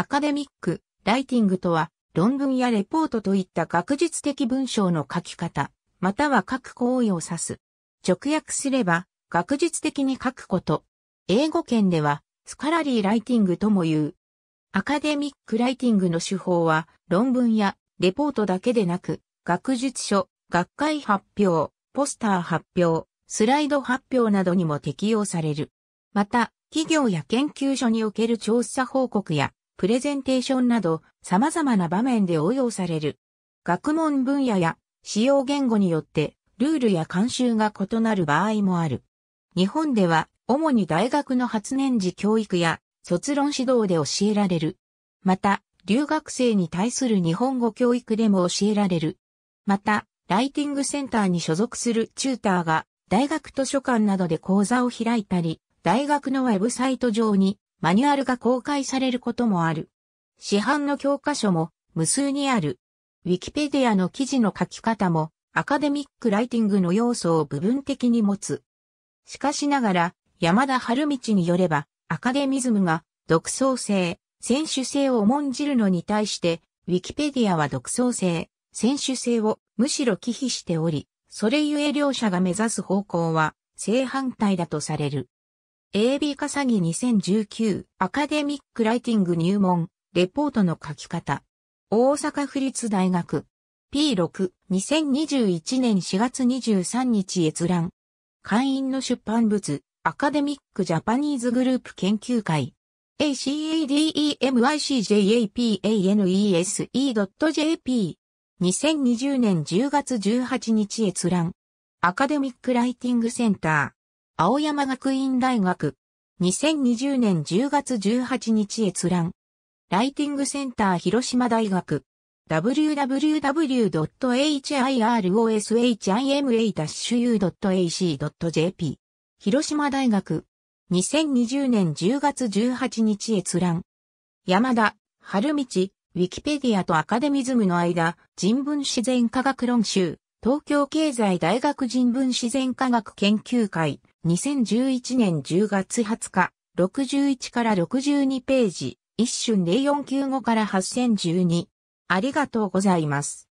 アカデミック、ライティングとは、論文やレポートといった学術的文章の書き方、または書く行為を指す。直訳すれば、学術的に書くこと。英語圏では、スカラリーライティングとも言う。アカデミックライティングの手法は、論文やレポートだけでなく、学術書、学会発表、ポスター発表、スライド発表などにも適用される。また、企業や研究所における調査報告やプレゼンテーションなど様々な場面で応用される。学問分野や使用言語によってルールや慣習が異なる場合もある。日本では主に大学の発年次教育や卒論指導で教えられる。また、留学生に対する日本語教育でも教えられる。また、ライティングセンターに所属するチューターが大学図書館などで講座を開いたり、大学のウェブサイト上にマニュアルが公開されることもある。市販の教科書も無数にある。ウィキペディアの記事の書き方もアカデミックライティングの要素を部分的に持つ。しかしながら、山田春道によれば、アカデミズムが独創性、選手性を重んじるのに対して、ウィキペディアは独創性、選手性をむしろ忌避しており、それゆえ両者が目指す方向は正反対だとされる。AB 笠木2019アカデミックライティング入門レポートの書き方大阪府立大学 P6 2021年4月23日閲覧会員の出版物アカデミックジャパニーズグループ研究会 academycjapanese.jp 2020年10月18日閲覧アカデミックライティングセンター青山学院大学。2020年10月18日閲覧。ライティングセンター広島大学。w w w h i r o s h i m a u a c j p 広島大学。2020年10月18日閲覧。山田、春道、ウィキペディアとアカデミズムの間、人文自然科学論集、東京経済大学人文自然科学研究会。2011年10月20日、61から62ページ、一瞬0495から8012。ありがとうございます。